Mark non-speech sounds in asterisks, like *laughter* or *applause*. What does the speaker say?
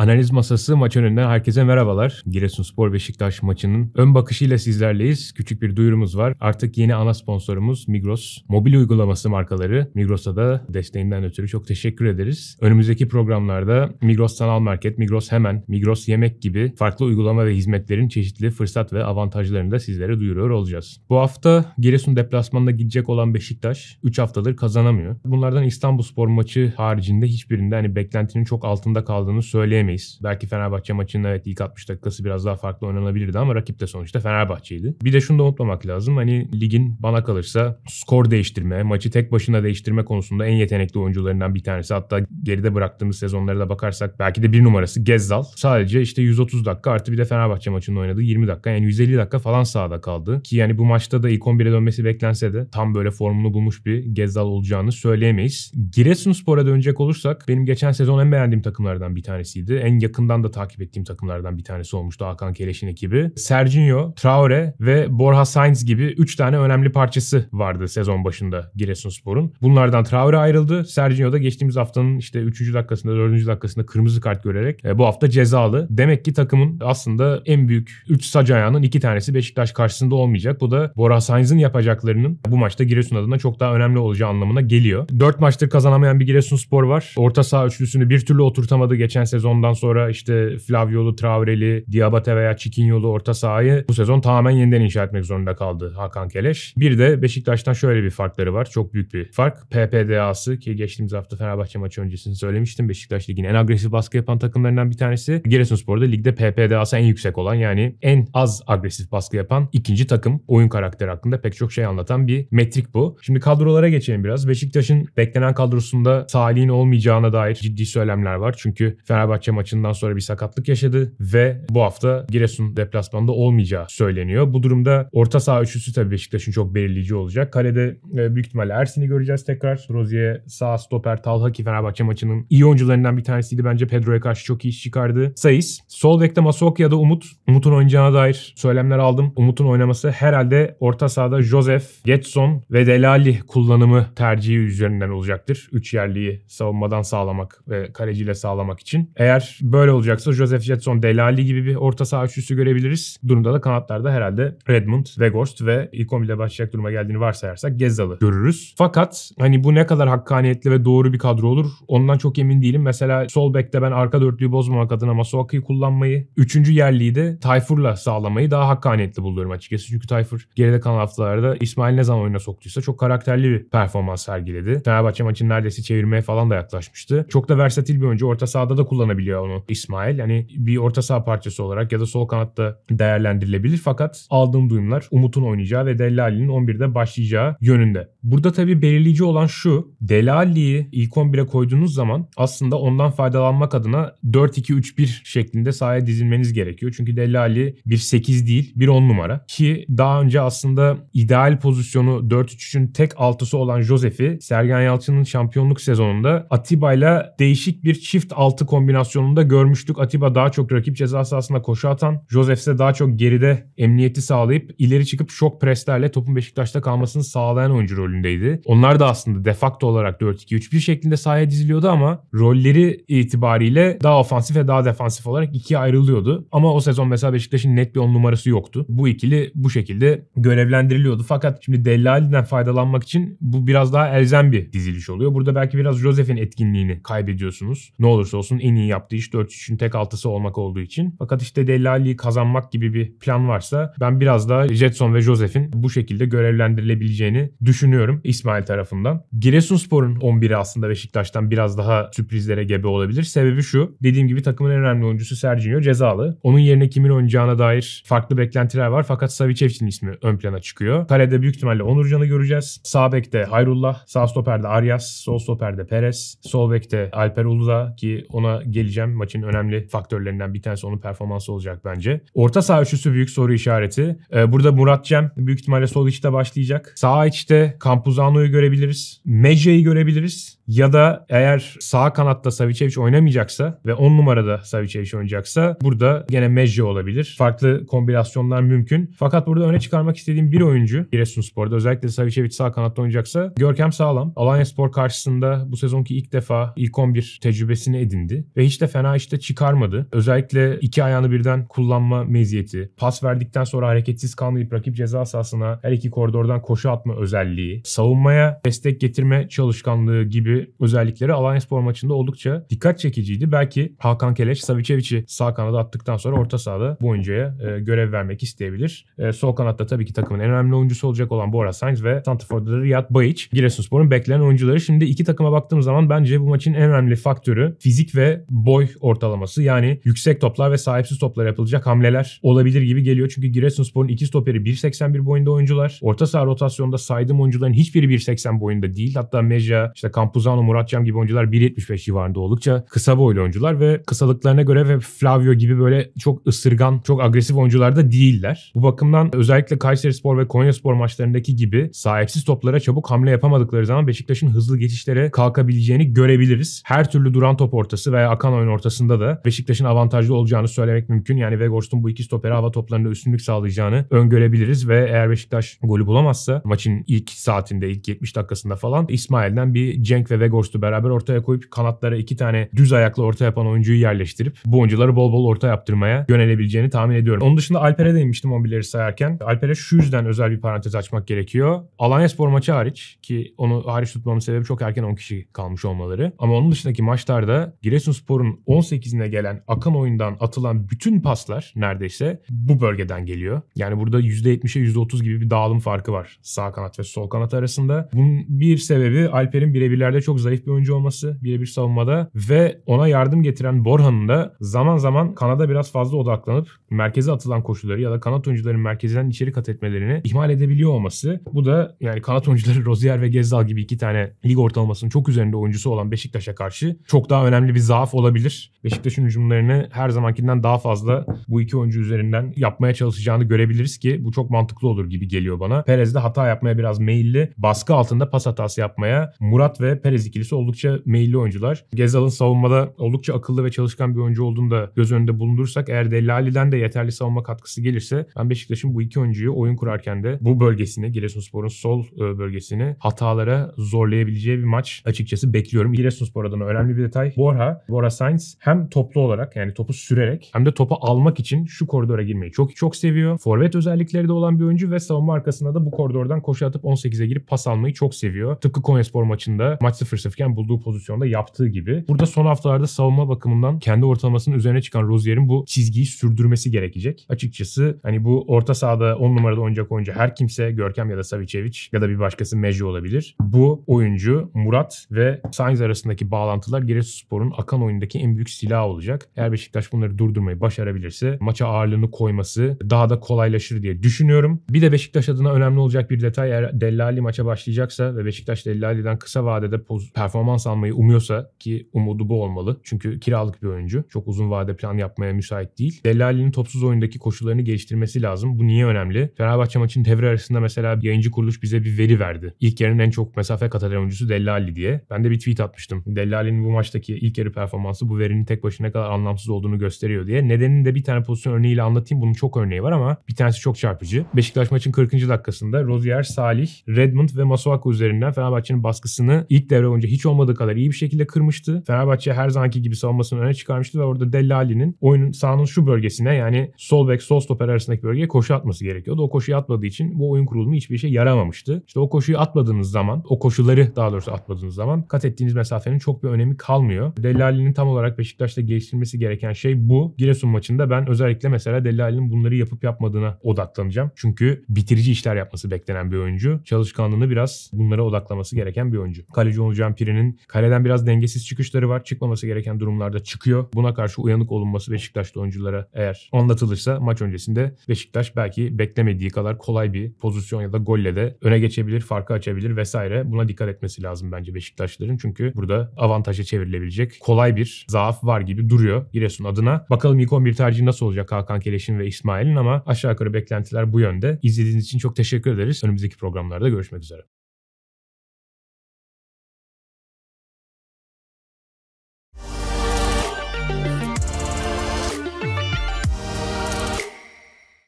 Analiz masası maç önünden herkese merhabalar. Giresunspor Beşiktaş maçının ön bakışıyla sizlerleyiz. Küçük bir duyurumuz var. Artık yeni ana sponsorumuz Migros. Mobil uygulaması markaları Migros'a da desteğinden ötürü çok teşekkür ederiz. Önümüzdeki programlarda Migros Sanal Market, Migros Hemen, Migros Yemek gibi farklı uygulama ve hizmetlerin çeşitli fırsat ve avantajlarını da sizlere duyuruyor olacağız. Bu hafta Giresun deplasmanına gidecek olan Beşiktaş 3 haftadır kazanamıyor. Bunlardan İstanbul Spor maçı haricinde hiçbirinde hani beklentinin çok altında kaldığını söyleyemiyorum diyemeyiz. Belki Fenerbahçe maçında evet ilk 60 dakikası biraz daha farklı oynanabilirdi ama rakip de sonuçta Fenerbahçe'ydi. Bir de şunu da unutmamak lazım. Hani ligin bana kalırsa skor değiştirme, maçı tek başına değiştirme konusunda en yetenekli oyuncularından bir tanesi. Hatta geride bıraktığımız sezonlara da bakarsak belki de bir numarası Gezzal. Sadece işte 130 dakika artı bir de Fenerbahçe maçında oynadığı 20 dakika yani 150 dakika falan sahada kaldı. Ki yani bu maçta da ilk 11'e dönmesi beklense de tam böyle formunu bulmuş bir Gezzal olacağını söyleyemeyiz. Giresunspor'a dönecek olursak benim geçen sezon en beğendiğim takımlardan bir tanesiydi en yakından da takip ettiğim takımlardan bir tanesi olmuştu Hakan Keleş'in ekibi. Sergio, Traore ve Borja Sainz gibi 3 tane önemli parçası vardı sezon başında Giresunspor'un. Bunlardan Traore ayrıldı. Sergio da geçtiğimiz haftanın işte 3. dakikasında 4. dakikasında kırmızı kart görerek e, bu hafta cezalı. Demek ki takımın aslında en büyük 3 sac ayağının 2 tanesi Beşiktaş karşısında olmayacak. Bu da Borja Sainz'in yapacaklarının bu maçta Giresun adına çok daha önemli olacağı anlamına geliyor. 4 maçtır kazanamayan bir Giresunspor var. Orta saha üçlüsünü bir türlü oturtamadı geçen sezonda. Ondan sonra işte Flaviolu, Traoreli, Diabate veya Çikinyolu orta sahayı bu sezon tamamen yeniden inşa etmek zorunda kaldı Hakan Keleş. Bir de Beşiktaş'tan şöyle bir farkları var. Çok büyük bir fark. PPDA'sı ki geçtiğimiz hafta Fenerbahçe maçı öncesini söylemiştim. Beşiktaş ligin en agresif baskı yapan takımlarından bir tanesi. Giresunspor'da ligde PPDA'sı en yüksek olan yani en az agresif baskı yapan ikinci takım. Oyun karakteri hakkında pek çok şey anlatan bir metrik bu. Şimdi kadrolara geçelim biraz. Beşiktaş'ın beklenen kadrosunda Salih'in olmayacağına dair ciddi söylemler var. Çünkü Fenerbahçe maçından sonra bir sakatlık yaşadı ve bu hafta Giresun deplasmanda olmayacağı söyleniyor. Bu durumda orta saha üçlüsü tabii Beşiktaş'ın çok belirleyici olacak. Kalede e, büyük ihtimalle Ersin'i göreceğiz tekrar. Rozier sağ stoper Talha ki Fenerbahçe maçının iyi oyuncularından bir tanesiydi. Bence Pedro'ya karşı çok iyi iş çıkardı. Sayıs. Sol bekte Masok ya da Umut. Umut'un oynayacağına dair söylemler aldım. Umut'un oynaması herhalde orta sahada Joseph, Getson ve Delali kullanımı tercihi üzerinden olacaktır. Üç yerliyi savunmadan sağlamak ve kaleciyle sağlamak için. Eğer eğer böyle olacaksa Joseph Jetson Delali gibi bir orta saha üçlüsü görebiliriz. Durumda da kanatlarda herhalde Redmond, Weghorst ve ilk 11'de başlayacak duruma geldiğini varsayarsak Gezal'ı görürüz. Fakat hani bu ne kadar hakkaniyetli ve doğru bir kadro olur ondan çok emin değilim. Mesela sol bekte ben arka dörtlüyü bozmamak adına Masuaku'yu kullanmayı, üçüncü yerliyi de Tayfur'la sağlamayı daha hakkaniyetli buluyorum açıkçası. Çünkü Tayfur geride kalan haftalarda İsmail ne zaman oyuna soktuysa çok karakterli bir performans sergiledi. Fenerbahçe maçını neredeyse çevirmeye falan da yaklaşmıştı. Çok da versatil bir oyuncu. Orta sahada da kullanabiliyor oynatabiliyor onu İsmail. yani bir orta saha parçası olarak ya da sol kanatta değerlendirilebilir. Fakat aldığım duyumlar Umut'un oynayacağı ve Delali'nin 11'de başlayacağı yönünde. Burada tabii belirleyici olan şu. Delali'yi ilk 11'e koyduğunuz zaman aslında ondan faydalanmak adına 4-2-3-1 şeklinde sahaya dizilmeniz gerekiyor. Çünkü Delali bir 8 değil bir 10 numara. Ki daha önce aslında ideal pozisyonu 4-3-3'ün tek altısı olan Josef'i Sergen Yalçın'ın şampiyonluk sezonunda Atiba'yla değişik bir çift altı kombinasyonu pozisyonunda görmüştük. Atiba daha çok rakip ceza sahasında koşu atan, Josef ise daha çok geride emniyeti sağlayıp ileri çıkıp şok preslerle topun Beşiktaş'ta kalmasını sağlayan oyuncu rolündeydi. Onlar da aslında defakto olarak 4-2-3-1 şeklinde sahaya diziliyordu ama rolleri itibariyle daha ofansif ve daha defansif olarak ikiye ayrılıyordu. Ama o sezon mesela Beşiktaş'ın net bir on numarası yoktu. Bu ikili bu şekilde görevlendiriliyordu. Fakat şimdi Dellali'den faydalanmak için bu biraz daha elzem bir diziliş oluyor. Burada belki biraz Josef'in etkinliğini kaybediyorsunuz. Ne olursa olsun en iyi yaptığı yaptığı iş 4-3'ün tek altısı olmak olduğu için. Fakat işte Dellali'yi kazanmak gibi bir plan varsa ben biraz daha Jetson ve Joseph'in bu şekilde görevlendirilebileceğini düşünüyorum İsmail tarafından. Giresunspor'un 11'i aslında Beşiktaş'tan biraz daha sürprizlere gebe olabilir. Sebebi şu. Dediğim gibi takımın en önemli oyuncusu Sergio cezalı. Onun yerine kimin oynayacağına dair farklı beklentiler var. Fakat Savicevic'in ismi ön plana çıkıyor. Kalede büyük ihtimalle Onurcan'ı göreceğiz. Sağ bekte Hayrullah, sağ stoperde Arias, sol stoperde Perez, sol bekte Alper Uludağ ki ona geleceğiz bahsedeceğim. Maçın önemli faktörlerinden bir tanesi onun performansı olacak bence. Orta saha üçlüsü büyük soru işareti. Ee, burada Murat Cem büyük ihtimalle sol içte başlayacak. Sağ içte Campuzano'yu görebiliriz. Mece'yi görebiliriz. Ya da eğer sağ kanatta Savicevic oynamayacaksa ve 10 numarada Savicevic oynayacaksa burada gene Mejje olabilir. Farklı kombinasyonlar mümkün. Fakat burada öne çıkarmak istediğim bir oyuncu Giresunspor'da özellikle Savicevic sağ kanatta oynayacaksa Görkem Sağlam Alanya Spor karşısında bu sezonki ilk defa ilk 11 tecrübesini edindi ve hiç de fena işte çıkarmadı. Özellikle iki ayağını birden kullanma meziyeti, pas verdikten sonra hareketsiz kalmayıp rakip ceza sahasına her iki koridordan koşu atma özelliği, savunmaya destek getirme çalışkanlığı gibi özellikleri Alanya Spor maçında oldukça dikkat çekiciydi. Belki Hakan Keleş, Savicevic'i sağ kanada attıktan sonra orta sahada bu oyuncuya e, görev vermek isteyebilir. E, sol kanatta tabii ki takımın en önemli oyuncusu olacak olan Bora Sainz ve Santafor'da da Riyad Bayiç. Giresunspor'un beklenen oyuncuları. Şimdi iki takıma baktığım zaman bence bu maçın en önemli faktörü fizik ve boy ortalaması. Yani yüksek toplar ve sahipsiz toplar yapılacak hamleler olabilir gibi geliyor. Çünkü Giresunspor'un iki stoperi 1.81 boyunda oyuncular. Orta saha rotasyonda saydığım oyuncuların hiçbiri 1.80 boyunda değil. Hatta Meja, işte Campuzan Lozano, Murat gibi oyuncular 1.75 civarında oldukça kısa boylu oyuncular ve kısalıklarına göre ve Flavio gibi böyle çok ısırgan, çok agresif oyuncular da değiller. Bu bakımdan özellikle Kayseri Spor ve Konya Spor maçlarındaki gibi sahipsiz toplara çabuk hamle yapamadıkları zaman Beşiktaş'ın hızlı geçişlere kalkabileceğini görebiliriz. Her türlü duran top ortası veya akan oyun ortasında da Beşiktaş'ın avantajlı olacağını söylemek mümkün. Yani Vegors'un bu iki stoperi hava toplarında üstünlük sağlayacağını öngörebiliriz ve eğer Beşiktaş golü bulamazsa maçın ilk saatinde, ilk 70 dakikasında falan İsmail'den bir Cenk ve ve Weghorst'u beraber ortaya koyup kanatlara iki tane düz ayaklı orta yapan oyuncuyu yerleştirip bu oyuncuları bol bol orta yaptırmaya yönelebileceğini tahmin ediyorum. Onun dışında Alper'e değinmiştim 11'leri sayarken. Alper'e şu yüzden özel bir parantez açmak gerekiyor. Alanya Spor maçı hariç ki onu hariç tutmamın sebebi çok erken 10 kişi kalmış olmaları. Ama onun dışındaki maçlarda Giresunspor'un 18'ine gelen akan oyundan atılan bütün paslar neredeyse bu bölgeden geliyor. Yani burada %70'e %30 gibi bir dağılım farkı var sağ kanat ve sol kanat arasında. Bunun bir sebebi Alper'in birebirlerde çok çok zayıf bir oyuncu olması birebir savunmada ve ona yardım getiren Borhan'ın da zaman zaman kanada biraz fazla odaklanıp merkeze atılan koşulları ya da kanat oyuncuların merkezden içeri kat etmelerini ihmal edebiliyor olması. Bu da yani kanat oyuncuları *laughs* Rozier ve Gezal gibi iki tane lig ortalamasının çok üzerinde oyuncusu olan Beşiktaş'a karşı çok daha önemli bir zaaf olabilir. Beşiktaş'ın hücumlarını her zamankinden daha fazla bu iki oyuncu üzerinden yapmaya çalışacağını görebiliriz ki bu çok mantıklı olur gibi geliyor bana. Perez de hata yapmaya biraz meyilli. Baskı altında pas hatası yapmaya Murat ve Perez ikilisi oldukça meyilli oyuncular. Gezal'ın savunmada oldukça akıllı ve çalışkan bir oyuncu olduğunu da göz önünde bulundursak eğer Dellali'den de yeterli savunma katkısı gelirse ben Beşiktaş'ın bu iki oyuncuyu oyun kurarken de bu bölgesini Giresunspor'un sol e, bölgesini hatalara zorlayabileceği bir maç açıkçası bekliyorum. Giresunspor adına önemli bir detay. Borha, Bora Sainz hem toplu olarak yani topu sürerek hem de topu almak için şu koridora girmeyi çok çok seviyor. Forvet özellikleri de olan bir oyuncu ve savunma arkasında da bu koridordan koşu atıp 18'e girip pas almayı çok seviyor. Tıpkı Konyaspor maçında maç 0-0 bulduğu pozisyonda yaptığı gibi. Burada son haftalarda savunma bakımından kendi ortalamasının üzerine çıkan Rozier'in bu çizgiyi sürdürmesi gerekecek. Açıkçası hani bu orta sahada 10 numarada oynayacak oyuncu her kimse Görkem ya da Savicevic ya da bir başkası Meji olabilir. Bu oyuncu Murat ve Sainz arasındaki bağlantılar Giresunspor'un akan oyundaki en büyük silahı olacak. Eğer Beşiktaş bunları durdurmayı başarabilirse maça ağırlığını koyması daha da kolaylaşır diye düşünüyorum. Bir de Beşiktaş adına önemli olacak bir detay eğer Dellali maça başlayacaksa ve Beşiktaş Dellali'den kısa vadede poz, performans almayı umuyorsa ki umudu bu olmalı. Çünkü kiralık bir oyuncu. Çok uzun vade plan yapmaya müsait değil. Dellali'nin topsuz oyundaki koşullarını geliştirmesi lazım. Bu niye önemli? Fenerbahçe maçın devre arasında mesela yayıncı kuruluş bize bir veri verdi. İlk yarının en çok mesafe kat eden oyuncusu Dellali diye. Ben de bir tweet atmıştım. Dellali'nin bu maçtaki ilk yarı performansı bu verinin tek başına kadar anlamsız olduğunu gösteriyor diye. Nedenini de bir tane pozisyon örneğiyle anlatayım. Bunun çok örneği var ama bir tanesi çok çarpıcı. Beşiktaş maçın 40. dakikasında Rozier, Salih, Redmond ve Masuaku üzerinden Fenerbahçe'nin baskısını ilk de devre boyunca hiç olmadığı kadar iyi bir şekilde kırmıştı. Fenerbahçe her zamanki gibi savunmasını öne çıkarmıştı ve orada Dellali'nin oyunun sahanın şu bölgesine yani sol bek sol stoper arasındaki bölgeye koşu atması gerekiyordu. O koşuyu atmadığı için bu oyun kurulumu hiçbir işe yaramamıştı. İşte o koşuyu atmadığınız zaman, o koşuları daha doğrusu atmadığınız zaman kat ettiğiniz mesafenin çok bir önemi kalmıyor. Dellali'nin tam olarak Beşiktaş'ta geliştirmesi gereken şey bu. Giresun maçında ben özellikle mesela Dellali'nin bunları yapıp yapmadığına odaklanacağım. Çünkü bitirici işler yapması beklenen bir oyuncu. Çalışkanlığını biraz bunlara odaklaması gereken bir oyuncu. Kaleci Onurcan Piri'nin kaleden biraz dengesiz çıkışları var. Çıkmaması gereken durumlarda çıkıyor. Buna karşı uyanık olunması Beşiktaşlı oyunculara eğer anlatılırsa maç öncesinde Beşiktaş belki beklemediği kadar kolay bir pozisyon ya da golle de öne geçebilir, farkı açabilir vesaire. Buna dikkat etmesi lazım bence Beşiktaşların. Çünkü burada avantaja çevrilebilecek kolay bir zaaf var gibi duruyor Giresun adına. Bakalım ilk 11 tercihi nasıl olacak Hakan Keleş'in ve İsmail'in ama aşağı yukarı beklentiler bu yönde. İzlediğiniz için çok teşekkür ederiz. Önümüzdeki programlarda görüşmek üzere.